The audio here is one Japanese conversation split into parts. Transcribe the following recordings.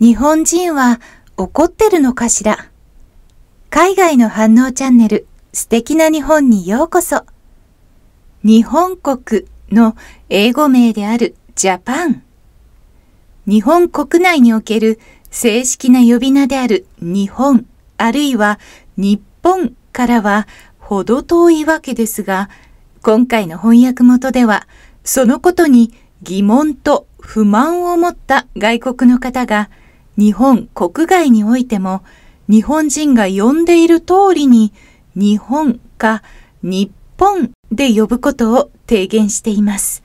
日本人は怒ってるのかしら海外の反応チャンネル素敵な日本にようこそ日本国の英語名であるジャパン日本国内における正式な呼び名である日本あるいは日本からはほど遠いわけですが今回の翻訳元ではそのことに疑問と不満を持った外国の方が日本国外においても日本人が呼んでいる通りに日本か日本で呼ぶことを提言しています。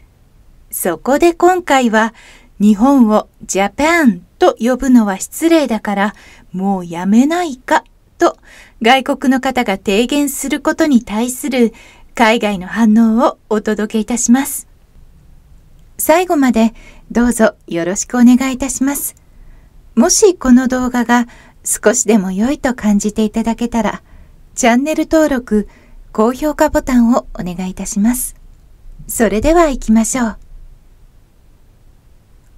そこで今回は日本をジャパンと呼ぶのは失礼だからもうやめないかと外国の方が提言することに対する海外の反応をお届けいたします。最後までどうぞよろしくお願いいたします。もしこの動画が少しでも良いと感じていただけたら、チャンネル登録、高評価ボタンをお願いいたします。それでは行きましょう。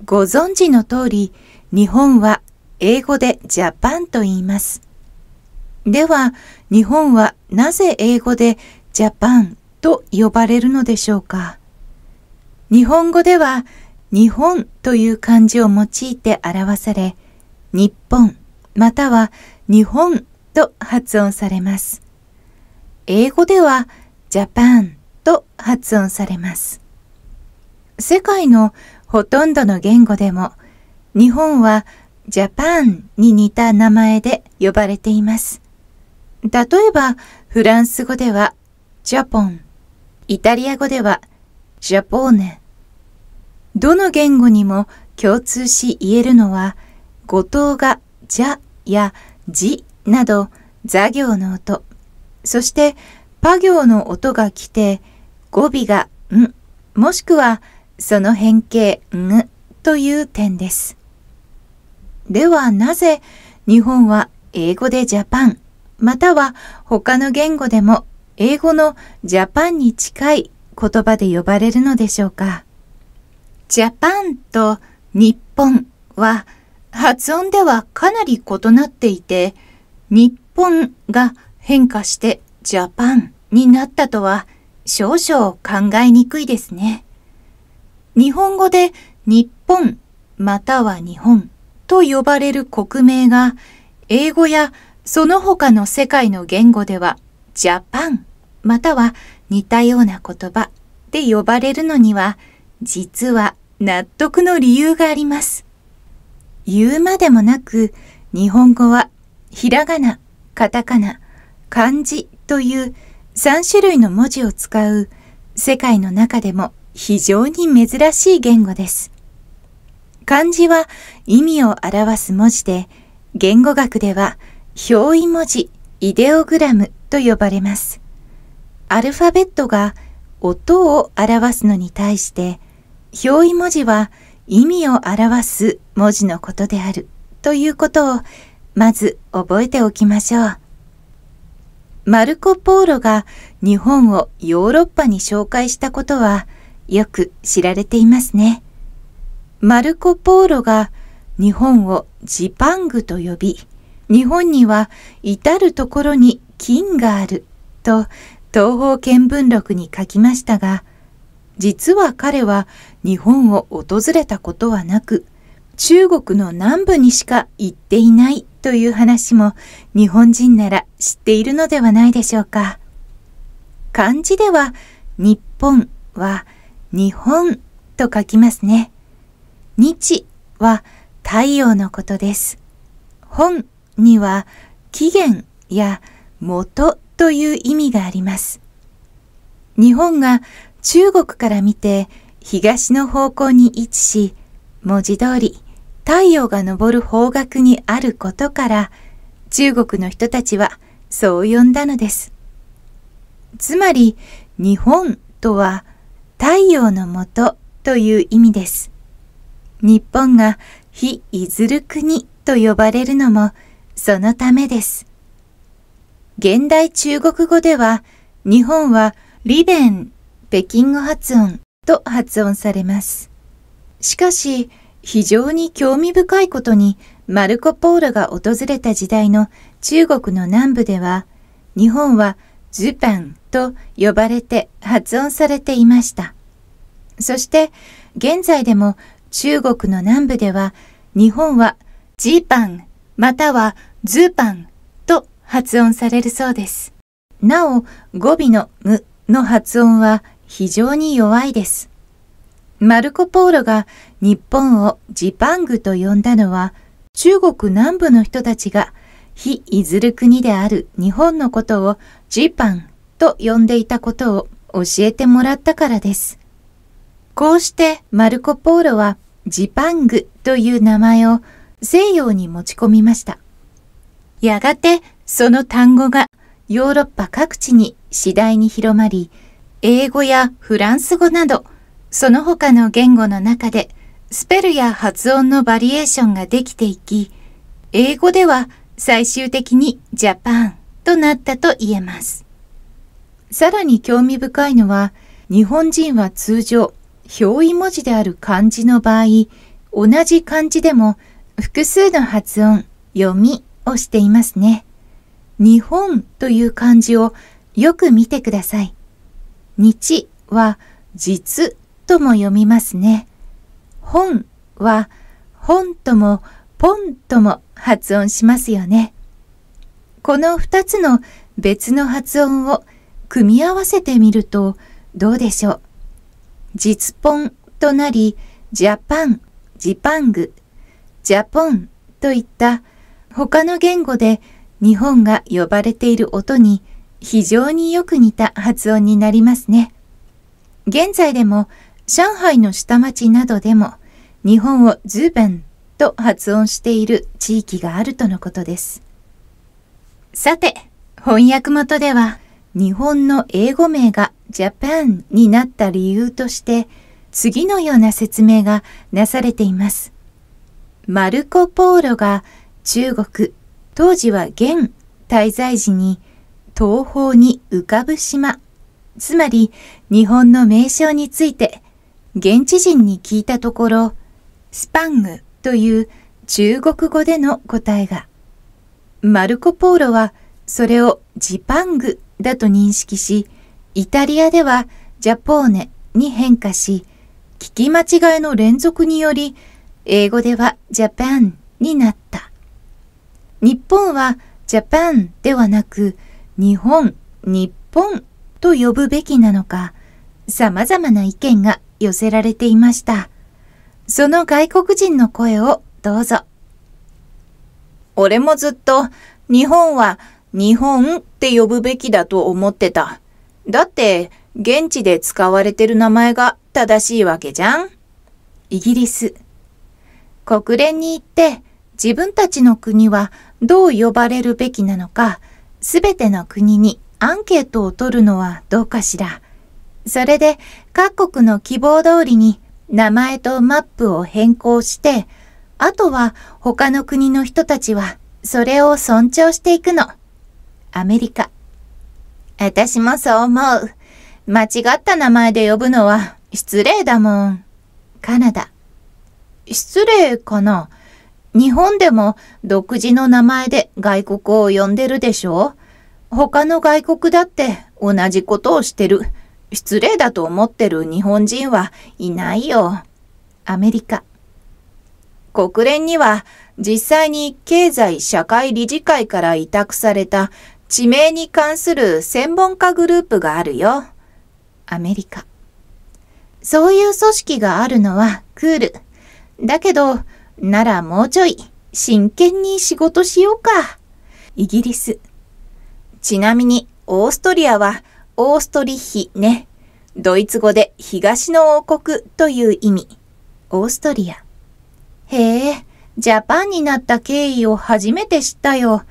ご存知の通り、日本は英語でジャパンと言います。では、日本はなぜ英語でジャパンと呼ばれるのでしょうか日本語では日本という漢字を用いて表され、日本または日本と発音されます。英語ではジャパンと発音されます。世界のほとんどの言語でも日本はジャパンに似た名前で呼ばれています。例えばフランス語ではジャポン、イタリア語ではジャポーネ。どの言語にも共通し言えるのは語藤がじゃやじなど座行の音、そしてパ行の音が来て語尾がん、もしくはその変形んという点です。ではなぜ日本は英語でジャパン、または他の言語でも英語のジャパンに近い言葉で呼ばれるのでしょうか。ジャパンと日本は発音ではかなり異なっていて、日本が変化してジャパンになったとは少々考えにくいですね。日本語で日本または日本と呼ばれる国名が英語やその他の世界の言語ではジャパンまたは似たような言葉で呼ばれるのには実は納得の理由があります。言うまでもなく、日本語はひらがな、カタカナ、漢字という3種類の文字を使う世界の中でも非常に珍しい言語です。漢字は意味を表す文字で、言語学では表意文字、イデオグラムと呼ばれます。アルファベットが音を表すのに対して、表意文字は意味を表す文字のことであるということをまず覚えておきましょう。マルコ・ポーロが日本をヨーロッパに紹介したことはよく知られていますね。マルコ・ポーロが日本をジパングと呼び、日本には至るところに金があると東方見聞録に書きましたが、実は彼は日本を訪れたことはなく、中国の南部にしか行っていないという話も日本人なら知っているのではないでしょうか。漢字では日本は日本と書きますね。日は太陽のことです。本には起源や元という意味があります。日本が中国から見て東の方向に位置し、文字通り太陽が昇る方角にあることから中国の人たちはそう呼んだのです。つまり日本とは太陽のもとという意味です。日本が非いずる国と呼ばれるのもそのためです。現代中国語では日本はリベン北京語発音と発音されます。しかし、非常に興味深いことにマルコ・ポーロが訪れた時代の中国の南部では日本はジュパンと呼ばれて発音されていました。そして現在でも中国の南部では日本はジーパンまたはズーパンと発音されるそうです。なお語尾のムの発音は非常に弱いです。マルコ・ポーロが日本をジパングと呼んだのは中国南部の人たちが非いずる国である日本のことをジパンと呼んでいたことを教えてもらったからです。こうしてマルコ・ポーロはジパングという名前を西洋に持ち込みました。やがてその単語がヨーロッパ各地に次第に広まり、英語やフランス語などその他の言語の中でスペルや発音のバリエーションができていき、英語では最終的にジャパンとなったと言えます。さらに興味深いのは、日本人は通常、表意文字である漢字の場合、同じ漢字でも複数の発音、読みをしていますね。日本という漢字をよく見てください。日は実とも読みますね。本は本ともポンとも発音しますよね。この2つの別の発音を組み合わせてみるとどうでしょう。実ポンとなり、ジャパン、ジパング、ジャポンといった他の言語で日本が呼ばれている音に非常によく似た発音になりますね。現在でも上海の下町などでも日本をズーベンと発音している地域があるとのことです。さて、翻訳元では日本の英語名がジャパンになった理由として次のような説明がなされています。マルコ・ポーロが中国、当時は現滞在時に東方に浮かぶ島、つまり日本の名称について現地人に聞いたところ、スパングという中国語での答えが。マルコ・ポーロはそれをジパングだと認識し、イタリアではジャポーネに変化し、聞き間違いの連続により、英語ではジャパンになった。日本はジャパンではなく、日本、日本と呼ぶべきなのか、様々な意見が寄せられていました。その外国人の声をどうぞ。俺もずっと日本は日本って呼ぶべきだと思ってた。だって現地で使われてる名前が正しいわけじゃん。イギリス。国連に行って自分たちの国はどう呼ばれるべきなのか、すべての国にアンケートを取るのはどうかしら。それで各国の希望通りに名前とマップを変更して、あとは他の国の人たちはそれを尊重していくの。アメリカ。私もそう思う。間違った名前で呼ぶのは失礼だもん。カナダ。失礼かな日本でも独自の名前で外国を呼んでるでしょ他の外国だって同じことをしてる。失礼だと思ってる日本人はいないよ。アメリカ。国連には実際に経済社会理事会から委託された地名に関する専門家グループがあるよ。アメリカ。そういう組織があるのはクール。だけど、ならもうちょい真剣に仕事しようか。イギリス。ちなみに、オーストリアはオーストリッヒね。ドイツ語で東の王国という意味。オーストリア。へえ、ジャパンになった経緯を初めて知ったよ。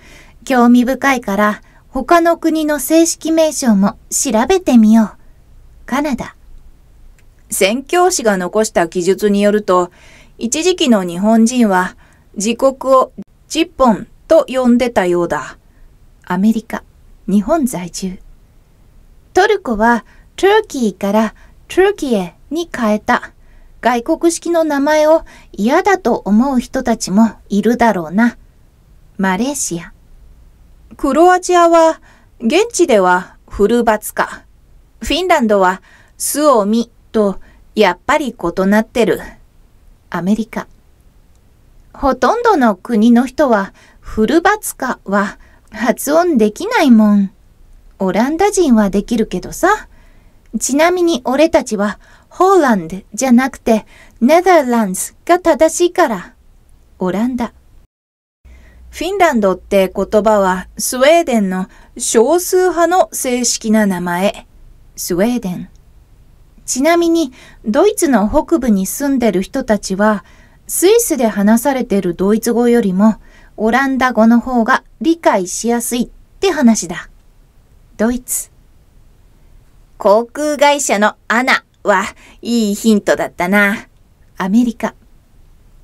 興味深いから、他の国の正式名称も調べてみよう。カナダ。宣教師が残した記述によると、一時期の日本人は自国をジッポンと呼んでたようだ。アメリカ、日本在住。トルコはトゥーキーからトゥーキエに変えた外国式の名前を嫌だと思う人たちもいるだろうな。マレーシア。クロアチアは現地ではフルバツか。フィンランドはスオミとやっぱり異なってる。アメリカ。ほとんどの国の人はフルバツカは発音できないもん。オランダ人はできるけどさ。ちなみに俺たちは、ホーランドじゃなくて、ネザーランズが正しいから。オランダ。フィンランドって言葉は、スウェーデンの少数派の正式な名前。スウェーデン。ちなみに、ドイツの北部に住んでる人たちは、スイスで話されてるドイツ語よりも、オランダ語の方が理解しやすいって話だ。ドイツ。航空会社のアナはいいヒントだったな。アメリカ。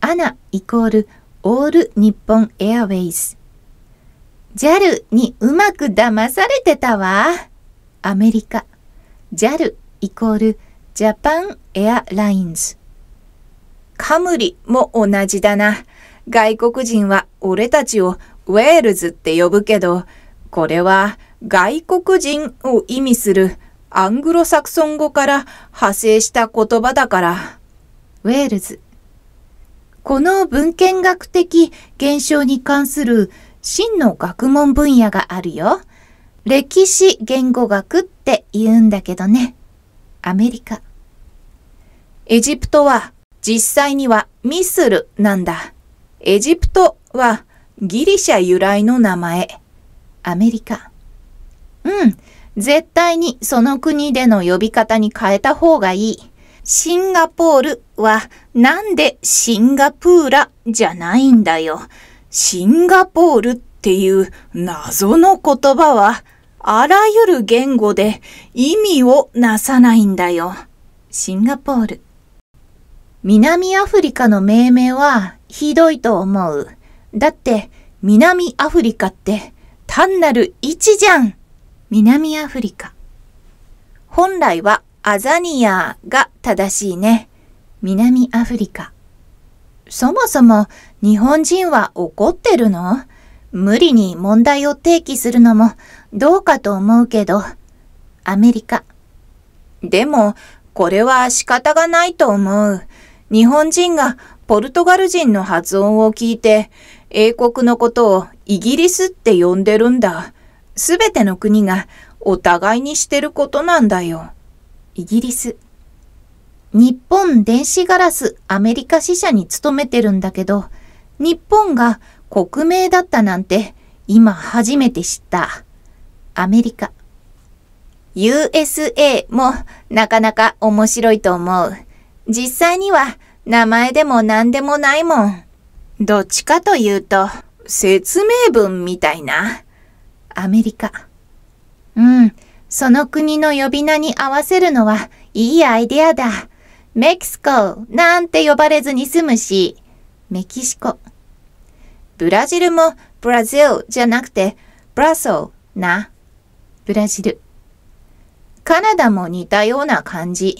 アナイコールオール日本エアウェイズ。JAL にうまく騙されてたわ。アメリカ。JAL イコールジャパンエアラインズ。カムリも同じだな。外国人は俺たちをウェールズって呼ぶけど、これは外国人を意味するアングロサクソン語から派生した言葉だから。ウェールズ。この文献学的現象に関する真の学問分野があるよ。歴史言語学って言うんだけどね。アメリカ。エジプトは実際にはミスルなんだ。エジプトはギリシャ由来の名前。アメリカ。うん。絶対にその国での呼び方に変えた方がいい。シンガポールはなんでシンガプーラじゃないんだよ。シンガポールっていう謎の言葉はあらゆる言語で意味をなさないんだよ。シンガポール。南アフリカの命名はひどいと思う。だって南アフリカって単なる位置じゃん。南アフリカ。本来はアザニアが正しいね。南アフリカ。そもそも日本人は怒ってるの無理に問題を提起するのもどうかと思うけど、アメリカ。でも、これは仕方がないと思う。日本人がポルトガル人の発音を聞いて、英国のことをイギリスって呼んでるんだ。すべての国がお互いにしてることなんだよ。イギリス。日本電子ガラスアメリカ支社に勤めてるんだけど、日本が国名だったなんて今初めて知った。アメリカ。USA もなかなか面白いと思う。実際には名前でも何でもないもん。どっちかというと、説明文みたいな。アメリカ。うん、その国の呼び名に合わせるのはいいアイデアだ。メキシコなんて呼ばれずに済むし、メキシコ。ブラジルもブラジルじゃなくてブラソーな。ブラジル。カナダも似たような感じ。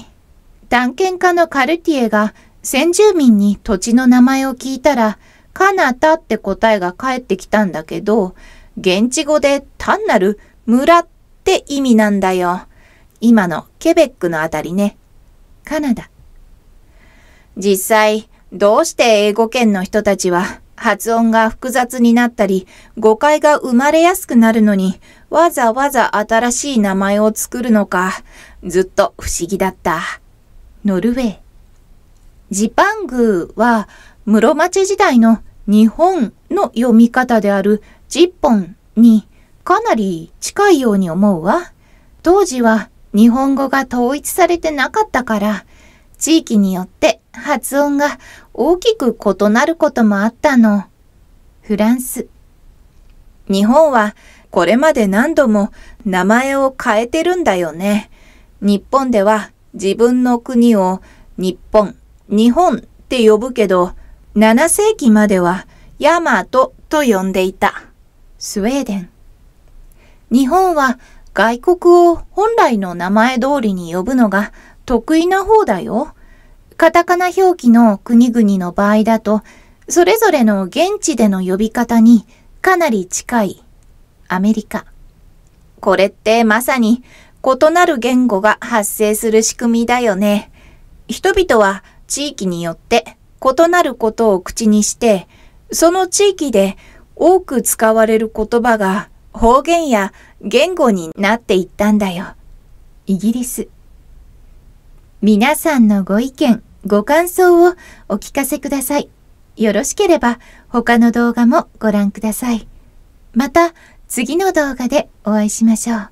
探検家のカルティエが先住民に土地の名前を聞いたら、カナタって答えが返ってきたんだけど、現地語で単なる村って意味なんだよ。今のケベックのあたりね。カナダ。実際、どうして英語圏の人たちは発音が複雑になったり、誤解が生まれやすくなるのに、わざわざ新しい名前を作るのか、ずっと不思議だった。ノルウェー。ジパングーは、室町時代の日本の読み方である10本にかなり近いように思うわ。当時は日本語が統一されてなかったから、地域によって発音が大きく異なることもあったの。フランス。日本はこれまで何度も名前を変えてるんだよね。日本では自分の国を日本、日本って呼ぶけど、7世紀まではヤマトと呼んでいた。スウェーデン。日本は外国を本来の名前通りに呼ぶのが得意な方だよ。カタカナ表記の国々の場合だと、それぞれの現地での呼び方にかなり近いアメリカ。これってまさに異なる言語が発生する仕組みだよね。人々は地域によって異なることを口にして、その地域で多く使われる言葉が方言や言語になっていったんだよ。イギリス。皆さんのご意見、ご感想をお聞かせください。よろしければ他の動画もご覧ください。また次の動画でお会いしましょう。